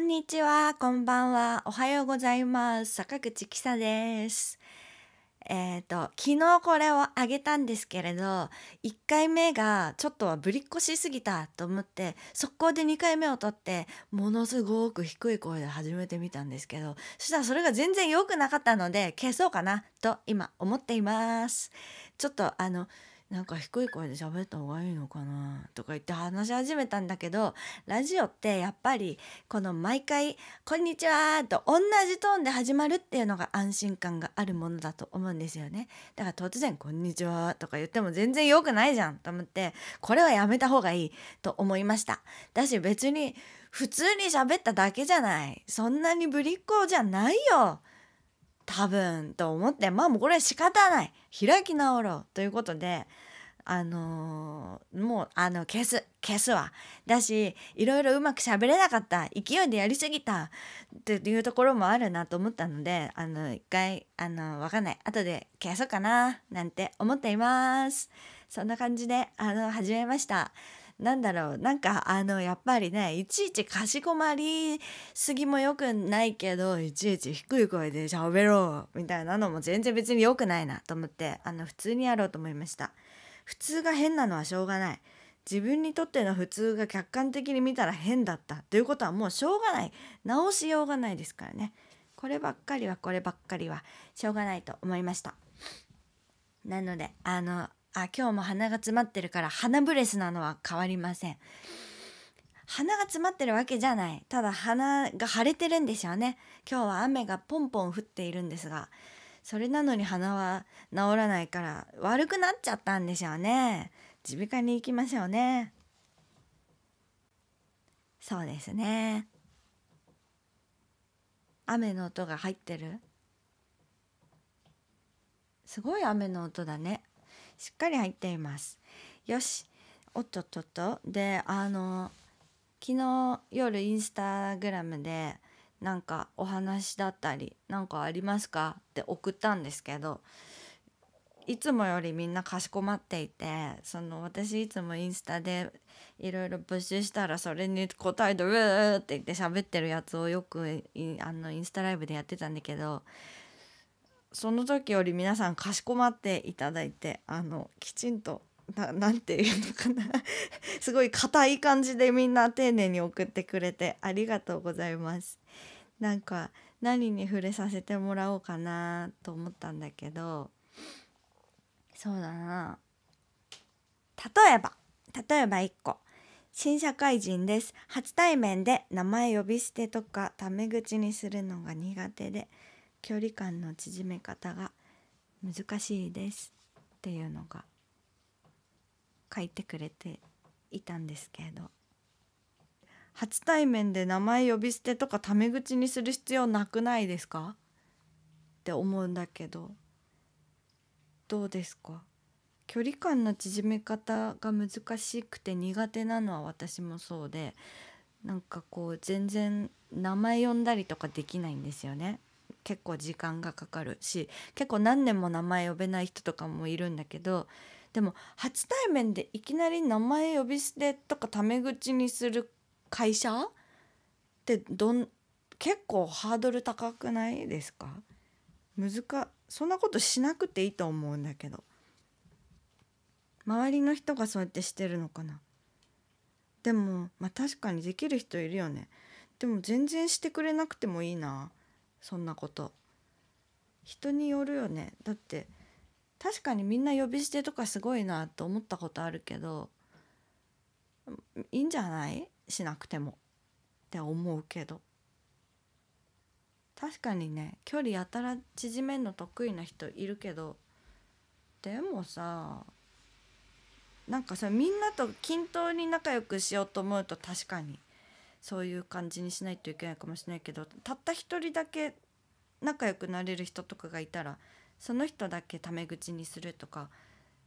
んにちは、こんばんは、おはようございます。坂口記者です。えっ、ー、と、昨日これをあげたんですけれど、1回目がちょっとはぶりっこしすぎたと思って、速攻で2回目を取って、ものすごく低い声で始めてみたんですけど、そしたらそれが全然良くなかったので、消そうかなと今思っています。ちょっとあの、なんか低い声で喋った方がいいのかなとか言って話し始めたんだけどラジオってやっぱりこの毎回「こんにちは」と同じトーンで始まるっていうのが安心感があるものだと思うんですよねだから突然「こんにちは」とか言っても全然良くないじゃんと思ってこれはやめた方がいいと思いましただし別に普通に喋っただけじゃないそんなにぶりっ子じゃないよ多分と思ってまあもうこれは仕方ない開き直ろうということであのー、もうあの消す消すわだしいろいろうまく喋れなかった勢いでやりすぎたっていうところもあるなと思ったのであの一回あの分かんない後で消そうかななんて思っていますそんな感じであの始めましたなんだろうなんかあのやっぱりねいちいちかしこまりすぎもよくないけどいちいち低い声で喋ろうみたいなのも全然別に良くないなと思ってあの普通にやろうと思いました普通が変なのはしょうがない自分にとっての普通が客観的に見たら変だったということはもうしょうがない直しようがないですからねこればっかりはこればっかりはしょうがないと思いましたなのであのあ今日も鼻が詰まってるから鼻ブレスなのは変わりません鼻が詰まってるわけじゃないただ鼻が腫れてるんですよね今日は雨がポンポン降っているんですがそれなのに鼻は治らないから悪くなっちゃったんでしょうね耳鼻科に行きましょうねそうですね雨の音が入ってるすごい雨の音だねしっかり入っていますよしおっとっとっとであの昨日夜インスタグラムでなんかお話だったりなんかありますかって送ったんですけどいつもよりみんなかしこまっていてその私いつもインスタでいろいろ募集したらそれに答えてうーって言って喋ってるやつをよくあのインスタライブでやってたんだけどその時より皆さんかしこまっていただいてあのきちんと何て言うのかな すごい硬い感じでみんな丁寧に送ってくれてありがとうございます。なんか何に触れさせてもらおうかなと思ったんだけどそうだな例えば例えば1個新社会人です初対面で名前呼び捨てとかタメ口にするのが苦手で距離感の縮め方が難しいですっていうのが書いてくれていたんですけれど初対面で名前呼び捨てとかタメ口にする必要なくないですかって思うんだけどどうですか距離感の縮め方が難しくて苦手なのは私もそうでなんかこう全然名前呼んだりとかできないんですよね。結構時間がかかるし結構何年も名前呼べない人とかもいるんだけどでも初対面でいきなり名前呼び捨てとかタメ口にする会社ってどん結構ハードル高くないですか難そんなことしなくていいと思うんだけど周りの人がそうやってしてるのかなでもまあ確かにできる人いるよねでも全然してくれなくてもいいなそんなこと人によるよねだって確かにみんな呼び捨てとかすごいなと思ったことあるけどいいんじゃないしなくてもって思うけど確かにね距離やたら縮めんの得意な人いるけどでもさなんかさみんなと均等に仲良くしようと思うと確かにそういう感じにしないといけないかもしれないけどたった一人だけ仲良くなれる人とかがいたらその人だけタメ口にするとか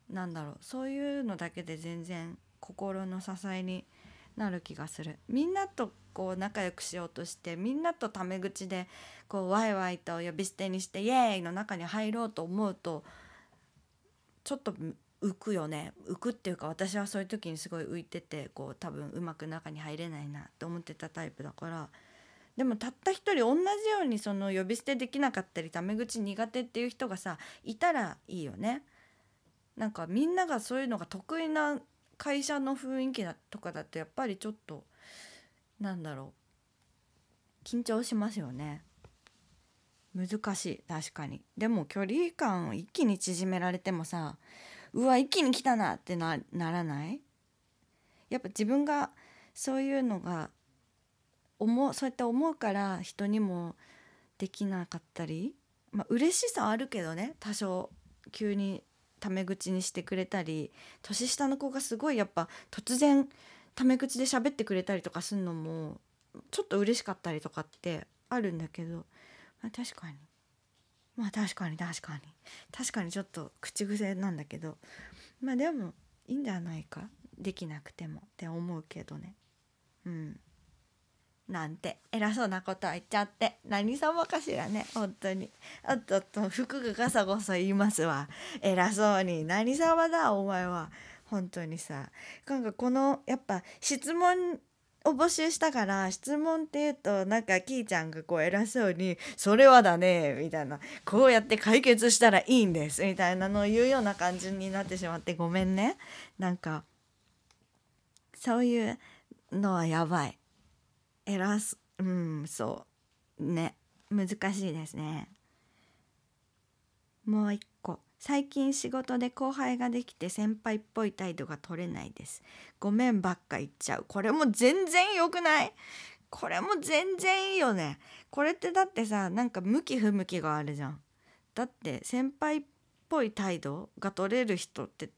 なんだろうそういうのだけで全然心の支えになる気がするみんなとこう仲良くしようとしてみんなとタメ口でこうワイワイと呼び捨てにして「イエーイ!」の中に入ろうと思うとちょっと浮くよね浮くっていうか私はそういう時にすごい浮いててこう多分うまく中に入れないなって思ってたタイプだからでもたった一人同じようにその呼び捨てできなかったりタメ口苦手っていう人がさいたらいいよね。なんかみんながそういうのが得意な会社の雰囲気だとかだとやっぱりちょっとなんだろう緊張しますよね。難しい確かにでも距離感を一気に縮められてもさうわ一気に来たなってなならないやっぱ自分がそういうのが思そうやって思うから人にもできなかったりまあ嬉しさあるけどね多少急にタメ口にしてくれたり年下の子がすごいやっぱ突然タメ口で喋ってくれたりとかするのもちょっと嬉しかったりとかってあるんだけど、まあ、確かにまあ確かに確かに確かにちょっと口癖なんだけどまあでもいいんじゃないかできなくてもって思うけどねうんなんて偉そうなこと言っちゃって何様かしらね本当にあっとっと服がガサゴサ言いますわ偉そうに何様だお前は本当にさなんかこのやっぱ質問を募集したから質問っていうとなんかきーちゃんがこう偉そうに「それはだね」みたいな「こうやって解決したらいいんです」みたいなのを言うような感じになってしまってごめんねなんかそういうのはやばい偉すうんそうね難しいですねもう一最近仕事で後輩ができて先輩っぽい態度が取れないですごめんばっか言っちゃうこれも全然良くないこれも全然いいよねこれってだってさなんか向き不向きがあるじゃんだって先輩っぽい態度が取れる人って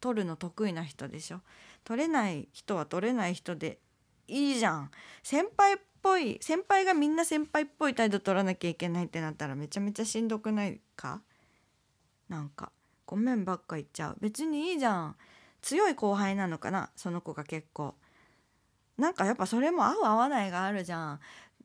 取るの得意な人でしょ取れない人は取れない人でいいじゃん先輩っぽい先輩がみんな先輩っぽい態度取らなきゃいけないってなったらめちゃめちゃしんどくないかなんかごめんばっか言っちゃう別にいいじゃん強い後輩なのかなその子が結構なんかやっぱそれも合う合わないがあるじゃん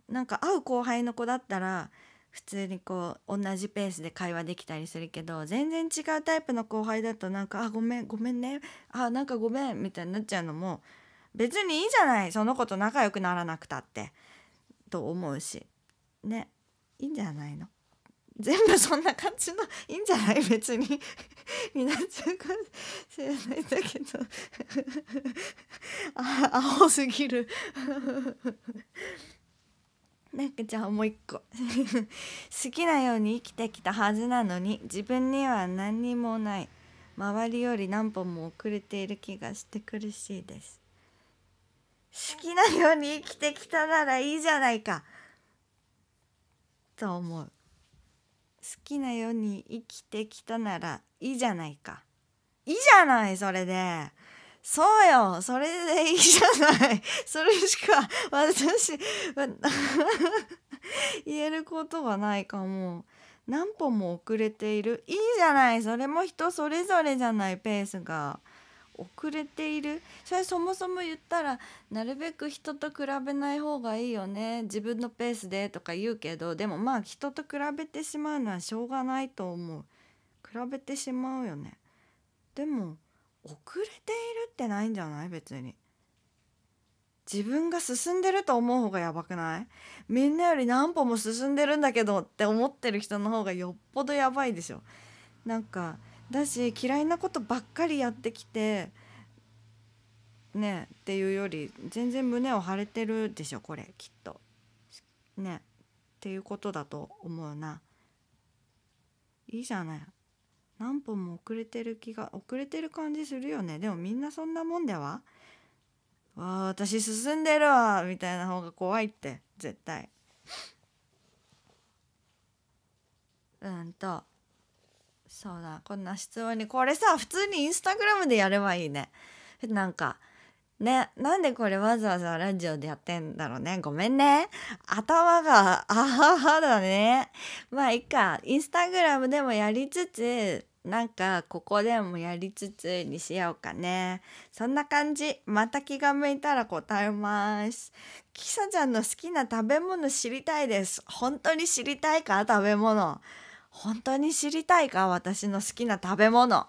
なんか会う後輩の子だったら普通にこう同じペースで会話できたりするけど全然違うタイプの後輩だとなんか「あごめんごめんねあなんかごめん」みたいになっちゃうのも別にいいじゃないその子と仲良くならなくたってと思うしねいいんじゃないの全部そんな感じのいいんじゃない別にに なっちゃうかもしれないんだけど あ青すぎる なんかじゃあもう一個好きなように生きてきたはずなのに自分には何にもない周りより何歩も遅れている気がして苦しいです好きなように生きてきたならいいじゃないかと思う好きなように生きてきたならいいじゃないかいいじゃないそれでそうよそれでいいじゃない それしか私 言えることがないかも何歩も遅れているいいじゃないそれも人それぞれじゃないペースが遅れているそれそもそも言ったらなるべく人と比べない方がいいよね自分のペースでとか言うけどでもまあ人と比べてしまうのはしょうがないと思う比べてしまうよねでも遅れているってないんじゃない別に自分が進んでると思う方がやばくないみんなより何歩も進んでるんだけどって思ってる人の方がよっぽどやばいでしょなんかだし嫌いなことばっかりやってきてねっていうより全然胸を張れてるでしょこれきっと。ねっていうことだと思うな。いいじゃない。何本も遅れてる気が遅れてる感じするよねでもみんなそんなもんではわあ私進んでるわみたいな方が怖いって絶対うんとそうだこんな質問にこれさ普通にインスタグラムでやればいいねなんかねなんでこれわざわざラジオでやってんだろうねごめんね頭がアハハだねまあいいかインスタグラムでもやりつつなんかここでもやりつつにしようかねそんな感じまた気が向いたら答えますキサちゃんの好きな食べ物知りたいです本当に知りたいか食べ物本当に知りたいか私の好きな食べ物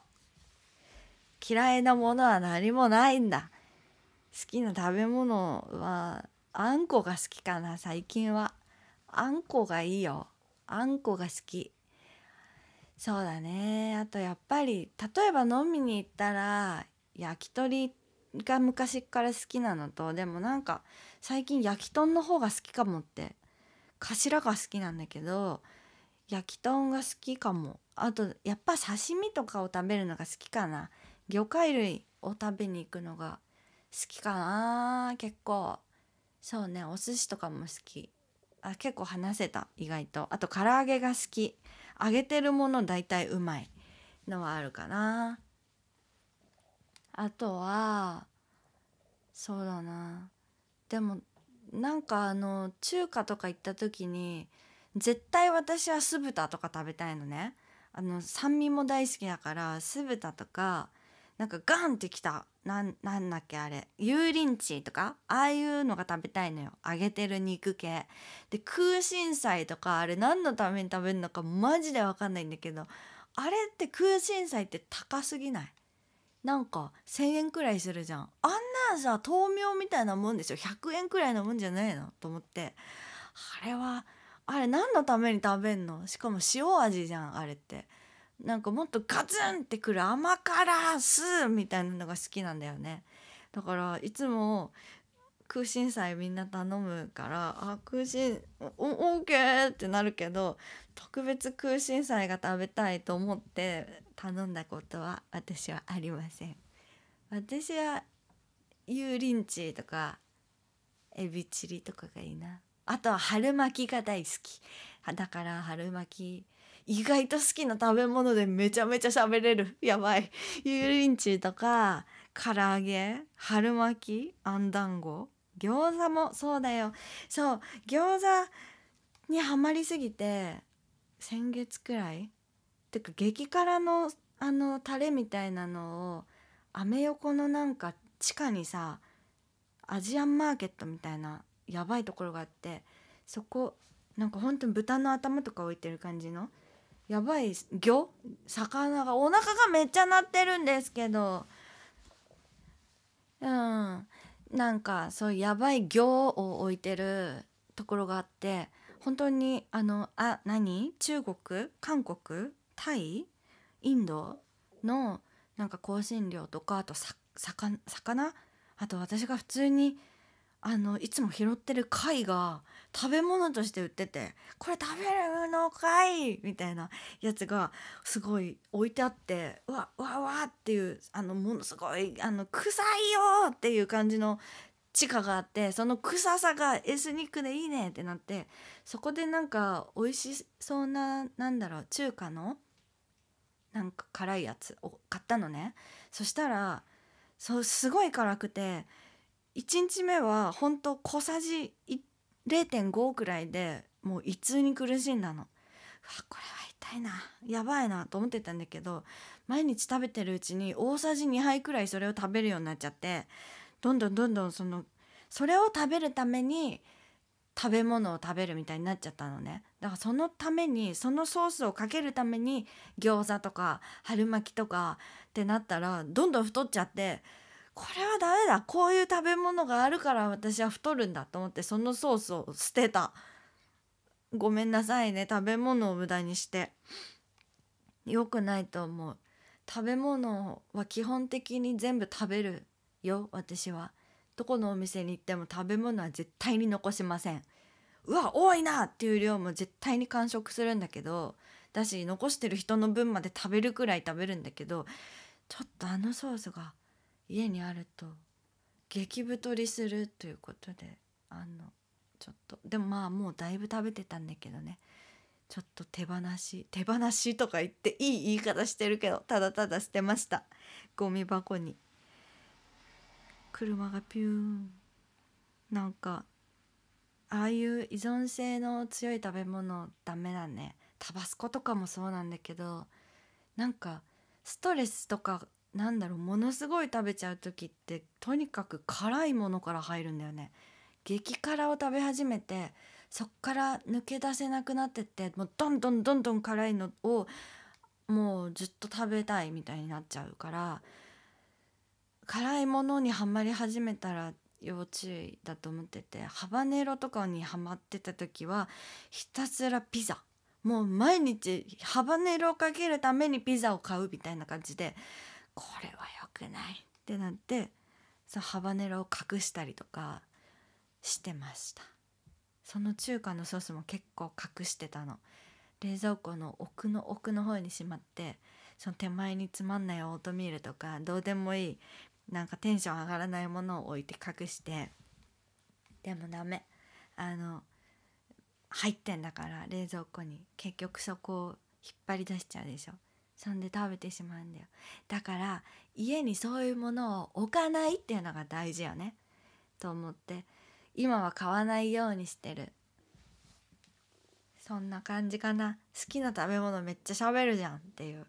嫌いなものは何もないんだ好きな食べ物はあんこが好きかな最近はあんこがいいよあんこが好きそうだねあとやっぱり例えば飲みに行ったら焼き鳥が昔から好きなのとでもなんか最近焼き豚の方が好きかもって頭が好きなんだけど焼き豚が好きかもあとやっぱ刺身とかを食べるのが好きかな魚介類を食べに行くのが好きかな結構そうねお寿司とかも好きあ結構話せた意外とあと唐揚げが好き揚げてるもの大体うまいのはあるかなあとはそうだなでもなんかあの中華とか行った時に絶対私は酢豚とか食べたいのねあの酸味も大好きだから酢豚とかなんかガンってきたなんなんだっけあれ油淋鶏とかああいうのが食べたいのよ揚げてる肉系で空心菜とかあれ何のために食べるのかマジで分かんないんだけどあれって空心菜って高すぎないなんか1,000円くらいするじゃんあんなんさ豆苗みたいなもんでしょ100円くらいのもんじゃないのと思ってあれはあれ何のために食べんのしかも塩味じゃんあれってなんかもっとガツンってくる甘辛酢みたいなのが好きなんだよねだからいつも空心菜みんな頼むからあ空心オーケーってなるけど特別空心菜が食べたいと思って頼んだことは私はありません私は油淋鶏とかエビチリとかがいいな。あとは春巻きが大好きだから春巻き意外と好きな食べ物でめちゃめちゃ喋れるやばい油淋鶏とか唐揚げ春巻きあんだんご餃子もそうだよそう餃子にはまりすぎて先月くらいてか激辛のあのタレみたいなのをアメ横のなんか地下にさアジアンマーケットみたいなやばいところがあってそこなんか本当に豚の頭とか置いてる感じのやばい魚魚がお腹がめっちゃ鳴ってるんですけどうんなんかそういうやばい魚を置いてるところがあって本当にあのあ何中国韓国タイインドのなんか香辛料とかあとさ魚あと私が普通にあのいつも拾ってる貝が食べ物として売っててこれ食べるのかいみたいなやつがすごい置いてあってわわわっていうあのものすごいあの臭いよっていう感じの地下があってその臭さがエスニックでいいねってなってそこでなんか美味しそうななんだろう中華のなんか辛いやつを買ったのねそしたらそうすごい辛くて1日目は本当小さじ0.5くらいでもう胃痛に苦しんだの。これは痛いなやばいなと思ってたんだけど毎日食べてるうちに大さじ2杯くらいそれを食べるようになっちゃってどんどんどんどんそのそれを食べるために食べ物を食べるみたいになっちゃったのねだからそのためにそのソースをかけるために餃子とか春巻きとかってなったらどんどん太っちゃってこれはダメだこういう食べ物があるから私は太るんだと思ってそのソースを捨てたごめんなさいね食べ物を無駄にして良くないと思う食べ物は基本的に全部食べるよ私はどこのお店に行っても食べ物は絶対に残しませんうわ多いなっていう量も絶対に完食するんだけどだし残してる人の分まで食べるくらい食べるんだけどちょっとあのソースが家にあると激太りするということであのちょっとでもまあもうだいぶ食べてたんだけどねちょっと手放し手放しとか言っていい言い方してるけどただただ捨てましたゴミ箱に車がピューンなんかああいう依存性の強い食べ物ダメだねタバスコとかもそうなんだけどなんかストレスとかなんだろうものすごい食べちゃう時ってとにかく辛いものから入るんだよね激辛を食べ始めてそっから抜け出せなくなってってもうどんどんどんどん辛いのをもうずっと食べたいみたいになっちゃうから辛いものにはまり始めたら要注意だと思っててハバネロとかにはまってた時はひたすらピザもう毎日ハバネロをかけるためにピザを買うみたいな感じでこれは良くないってなってそハバネロを隠したりとかしてましたその中華のソースも結構隠してたの冷蔵庫の奥の奥の方にしまってその手前につまんないオートミールとかどうでもいいなんかテンション上がらないものを置いて隠してでもダメあの入ってんだから冷蔵庫に結局そこを引っ張り出しちゃうでしょそんで食べてしまうんだよだから家にそういうものを置かないっていうのが大事よねと思って今は買わないようにしてるそんな感じかな好きな食べ物めっちゃ喋るじゃんっていう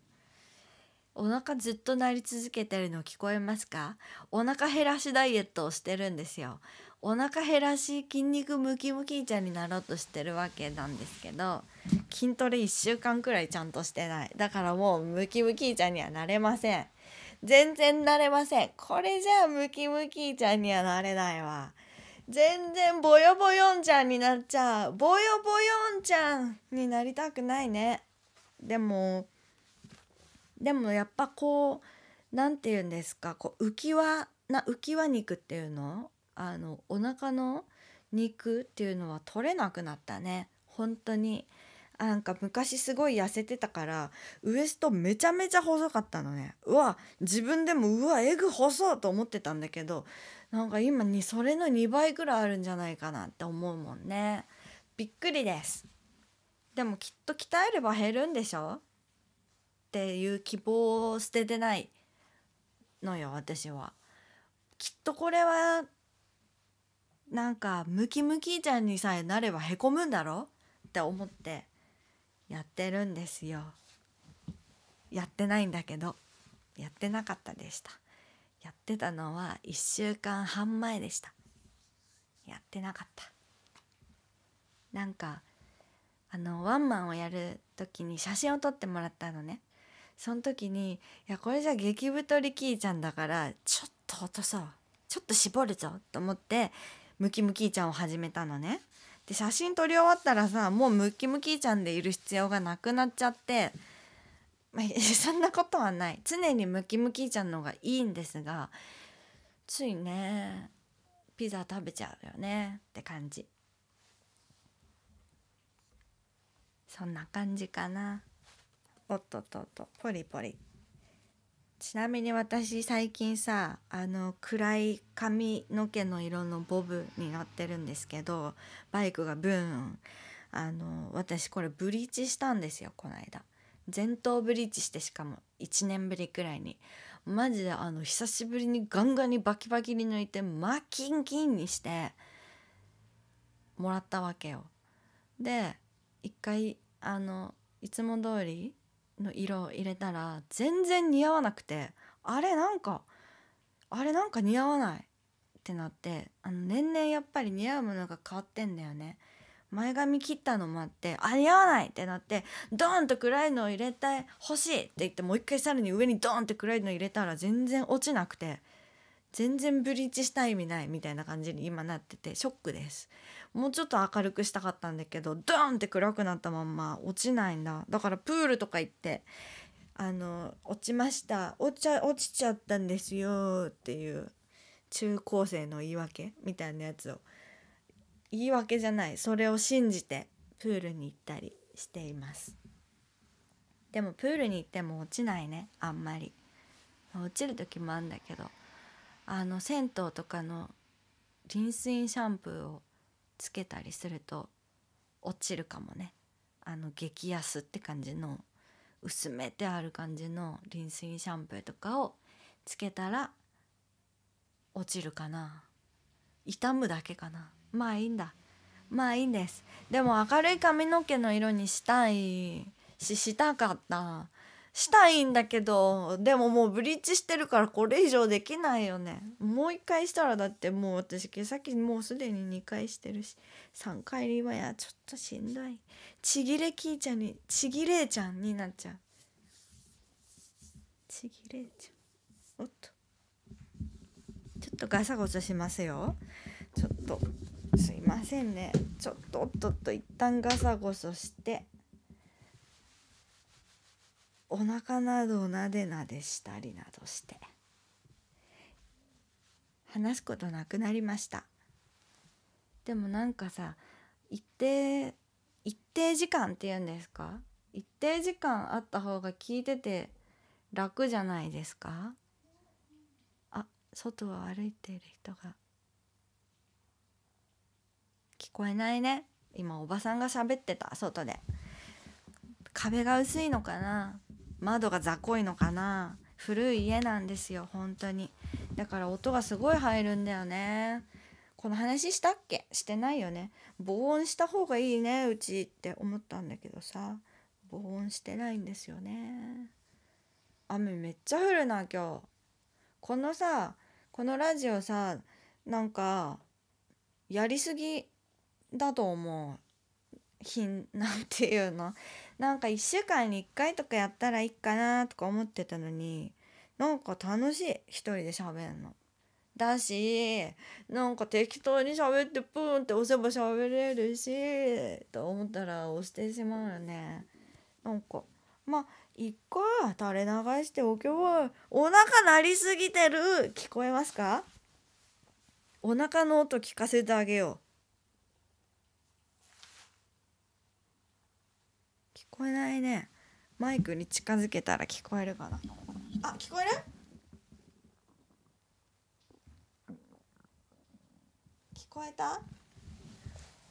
お腹ずっと鳴り続けてるの聞こえますかお腹減らしダイエットをしてるんですよお腹減らし筋肉ムキムキちゃんになろうとしてるわけなんですけど筋トレ1週間くらいちゃんとしてないだからもうムキムキちゃんにはなれません全然なれませんこれじゃあムキムキちゃんにはなれないわ全然ボヨボヨンちゃんになっちゃうボヨボヨンちゃんになりたくないねでもでもやっぱこう何て言うんですかこう浮き輪な浮き輪肉っていうのあのお腹の肉っていうのは取れなくなったね本当になんか昔すごい痩せてたからウエストめちゃめちゃ細かったのねうわ自分でもうわエグ細と思ってたんだけどなんか今にそれの2倍ぐらいあるんじゃないかなって思うもんねびっくりですでもきっと鍛えれば減るんでしょっていう希望を捨ててないのよ私はきっとこれはなんかムキムキちゃんにさえなればへこむんだろって思ってやってるんですよやってないんだけどやってなかったでしたやってたのは1週間半前でしたやってなかったなんかあのワンマンをやる時に写真を撮ってもらったのねその時に「いやこれじゃ激太りキイちゃんだからちょっと落とそうちょっと絞るぞ」と思ってムキムキイちゃんを始めたのねで写真撮り終わったらさもうムキムキちゃんでいる必要がなくなっちゃって、まあ、そんなことはない常にムキムキちゃんの方がいいんですがついねピザ食べちゃうよねって感じそんな感じかなおっとっとっとポリポリ。ちなみに私最近さあの暗い髪の毛の色のボブになってるんですけどバイクがブーンあの私これブリーチしたんですよこの間前頭ブリーチしてしかも1年ぶりくらいにマジであの久しぶりにガンガンにバキバキに抜いてマッキンキンにしてもらったわけよで一回あのいつも通りの色を入れたら全然似合わなくてあれなんかあれなんか似合わないってなってあの年々やっぱり似合うものが変わってんだよね。前髪切ったのもあってあ似合わないってなってドーンと暗いのを入れてほしいって言ってもう一回さらに上にドーンって暗いの入れたら全然落ちなくて全然ブリーチした意味ないみたいな感じに今なっててショックです。もうちょっと明るくしたかったんだけどドーンって暗くなったまんま落ちないんだだからプールとか行ってあの落ちました落ち落ちちゃったんですよっていう中高生の言い訳みたいなやつを言い訳じゃないそれを信じてプールに行ったりしていますでもプールに行っても落ちないねあんまり落ちる時もあんだけどあの銭湯とかのリンスインシャンプーをつけたりすると落ちるかもねあの激安って感じの薄めてある感じのリンスインシャンプーとかをつけたら落ちるかな傷むだけかなまあいいんだまあいいんですでも明るい髪の毛の色にしたいししたかったしたいんだけどでももうブリッジしてるからこれ以上できないよねもう一回したらだってもう私毛先もうすでに2回してるし3回リバやちょっとしんどいちぎれきーちゃんにちぎれちゃんになっちゃうちぎれちゃんおっとちょっとガサゴサしますよちょっとすいませんねちょっとおっとっと一旦ガサゴソしてお腹などをなでなでしたりなどして話すことなくなりましたでもなんかさ一定一定時間っていうんですか一定時間あった方が聞いてて楽じゃないですかあ外を歩いている人が聞こえないね今おばさんが喋ってた外で壁が薄いのかな窓が雑魚いのかな古い家なんですよ本当にだから音がすごい入るんだよねこの話したっけしてないよね防音した方がいいねうちって思ったんだけどさ防音してないんですよね雨めっちゃ降るな今日このさこのラジオさなんかやりすぎだと思う品なんていうのなんか1週間に1回とかやったらいいかなとか思ってたのになんか楽しい一人で喋るの。だしなんか適当に喋ってプーンって押せば喋れるしと思ったら押してしまうよね。なんかまあ一個垂れ流しておけばお腹鳴りすぎてる聞こえますかお腹の音聞かせてあげよう。こえないねマイクに近づけたら聞こえるかなあ聞こえる聞こえた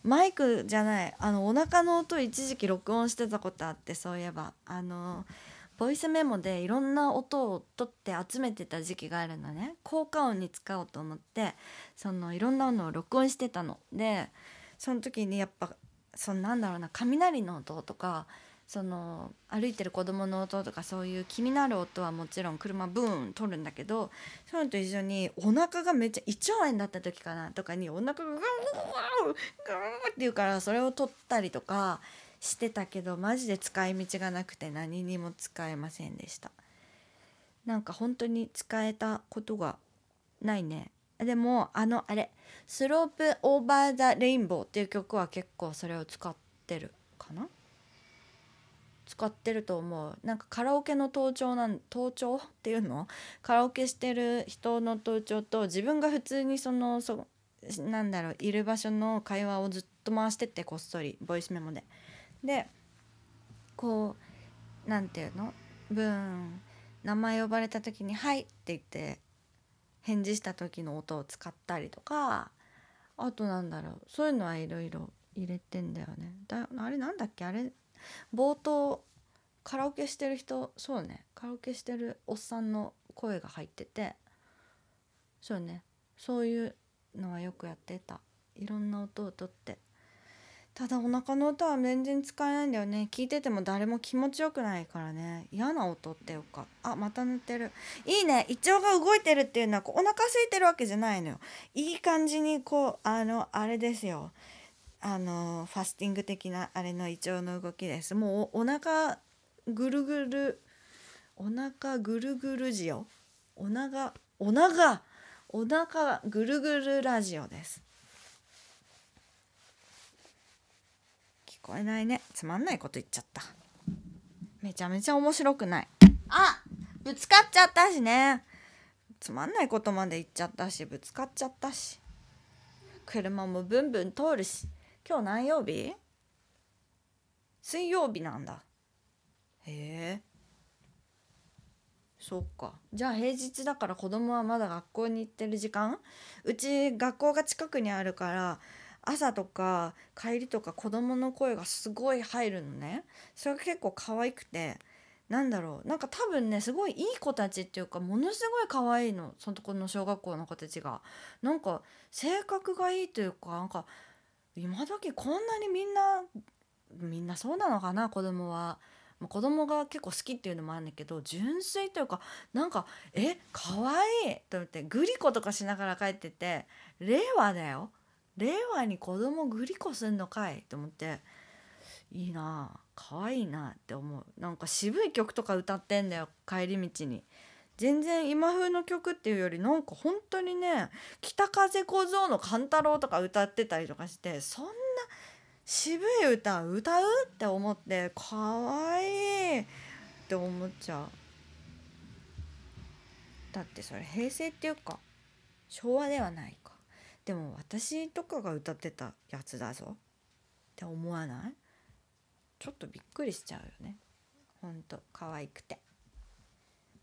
マイクじゃないあのお腹の音一時期録音してたことあってそういえばあのボイスメモでいろんな音を取って集めてた時期があるのね効果音に使おうと思ってそのいろんなのを録音してたのでその時にやっぱそのなんだろうな雷の音とかその歩いてる子供の音とかそういう気になる音はもちろん車ブーン取るんだけどそういうのと一緒にお腹がめっちゃ胃腸炎だった時かなとかにお腹がグーグーグーって言うからそれを取ったりとかしてたけどマジで使い道がなくて何にも使えませんでした。なんか本当に使えたことがないねでもあのあれ「スロープ・オーバー・ザ・レインボー」っていう曲は結構それを使ってるかな使ってると思うなんかカラオケの盗聴なん盗聴っていうのカラオケしてる人の盗聴と自分が普通にそのそなんだろういる場所の会話をずっと回してってこっそりボイスメモで。でこう何て言うの文名前呼ばれた時に「はい」って言って返事した時の音を使ったりとかあとなんだろうそういうのはいろいろ入れてんだよねだあれなんだっけあれ冒頭カラオケしてる人そうねカラオケしてるおっさんの声が入っててそうねそういうのはよくやってたいろんな音をとってただお腹の音は全然使えないんだよね聞いてても誰も気持ちよくないからね嫌な音っていうかあまたってるいいね胃腸が動いてるっていうのはこうお腹空いてるわけじゃないのよいい感じにこうあのあれですよあのファスティング的なあれの胃腸の動きですもうお腹ぐるぐるお腹ぐるぐるジオお腹お腹お腹ぐるぐるラジオです聞こえないねつまんないこと言っちゃっためちゃめちゃ面白くないあぶつかっちゃったしねつまんないことまで言っちゃったしぶつかっちゃったし車もブンブン通るし今日何曜日水曜日なんだへえそっかじゃあ平日だから子供はまだ学校に行ってる時間うち学校が近くにあるから朝とか帰りとか子供の声がすごい入るのねそれが結構可愛くてなんだろうなんか多分ねすごいいい子たちっていうかものすごい可愛いのそのとこの小学校の子たちがなんか性格がいいというかなんか今時こんなにみんなみんなそうなのかな子供は。子供が結構好きっていうのもあるんだけど純粋というかなんか「え可愛いと思ってグリコとかしながら帰ってて令和だよ令和に子供グリコすんのかいと思っていいな可愛いなって思うなんか渋い曲とか歌ってんだよ帰り道に全然今風の曲っていうよりなんか本当にね「北風小僧の勘太郎」とか歌ってたりとかしてそんな渋い歌歌うって思ってかわいいって思っちゃうだってそれ平成っていうか昭和ではないかでも私とかが歌ってたやつだぞって思わないちょっとびっくりしちゃうよねほんと可愛くて。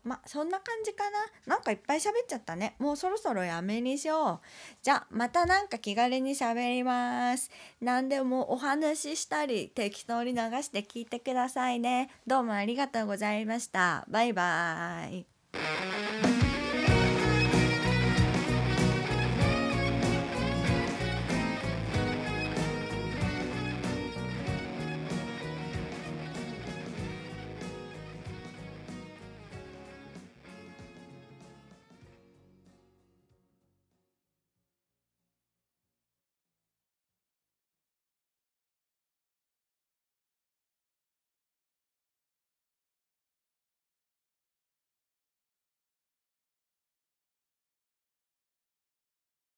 まそんな感じかななんかいっぱい喋っちゃったねもうそろそろやめにしようじゃあまたなんか気軽に喋ります何でもお話ししたり適当に流して聞いてくださいねどうもありがとうございましたバイバーイ